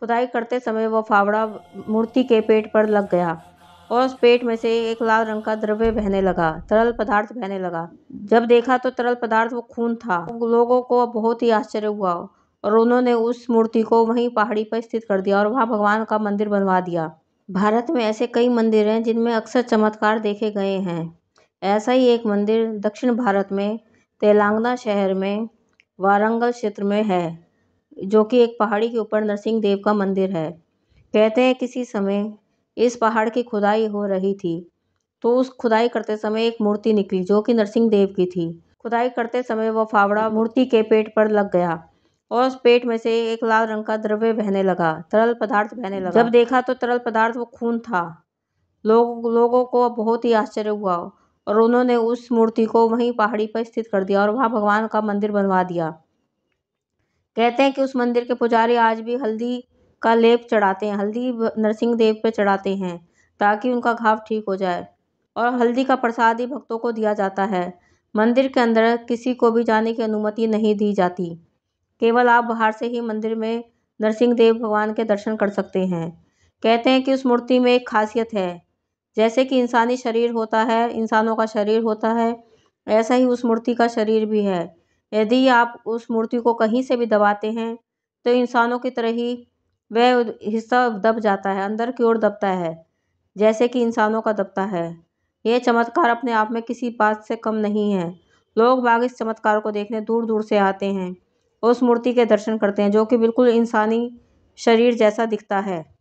खुदाई करते समय वह फावड़ा मूर्ति के पेट पर लग गया और उस पेट में से एक लाल रंग का द्रव्य बहने लगा तरल पदार्थ बहने लगा जब देखा तो तरल पदार्थ वो खून था लोगों को बहुत ही आश्चर्य हुआ और उन्होंने उस मूर्ति को वहीं पहाड़ी पर स्थित कर दिया और वहाँ भगवान का मंदिर बनवा दिया भारत में ऐसे कई मंदिर हैं जिनमें अक्सर चमत्कार देखे गए हैं ऐसा ही एक मंदिर दक्षिण भारत में तेलंगाना शहर में वारंगल क्षेत्र में है जो कि एक पहाड़ी के ऊपर नरसिंह देव का मंदिर है कहते हैं किसी समय इस पहाड़ की खुदाई हो रही थी तो उस खुदाई करते समय एक मूर्ति निकली जो कि नरसिंह देव की थी खुदाई करते समय वह फावड़ा मूर्ति के पेट पर लग गया और उस पेट में से एक लाल रंग का द्रव्य बहने लगा तरल पदार्थ बहने लगा जब देखा तो तरल पदार्थ वो खून था लोग लोगों को बहुत ही आश्चर्य हुआ और उन्होंने उस मूर्ति को वहीं पहाड़ी पर स्थित कर दिया और वहाँ भगवान का मंदिर बनवा दिया कहते हैं कि उस मंदिर के पुजारी आज भी हल्दी का लेप चढ़ाते हैं हल्दी नरसिंह देव पे चढ़ाते हैं ताकि उनका घाव ठीक हो जाए और हल्दी का प्रसाद ही भक्तों को दिया जाता है मंदिर के अंदर किसी को भी जाने की अनुमति नहीं दी जाती केवल आप बाहर से ही मंदिर में नरसिंह देव भगवान के दर्शन कर सकते हैं कहते हैं कि उस मूर्ति में एक खासियत है जैसे कि इंसानी शरीर होता है इंसानों का शरीर होता है ऐसा ही उस मूर्ति का शरीर भी है यदि आप उस मूर्ति को कहीं से भी दबाते हैं तो इंसानों की तरह ही वह हिस्सा दब जाता है अंदर की ओर दबता है जैसे कि इंसानों का दबता है यह चमत्कार अपने आप में किसी बात से कम नहीं है लोग बाग इस चमत्कार को देखने दूर दूर से आते हैं उस मूर्ति के दर्शन करते हैं जो कि बिल्कुल इंसानी शरीर जैसा दिखता है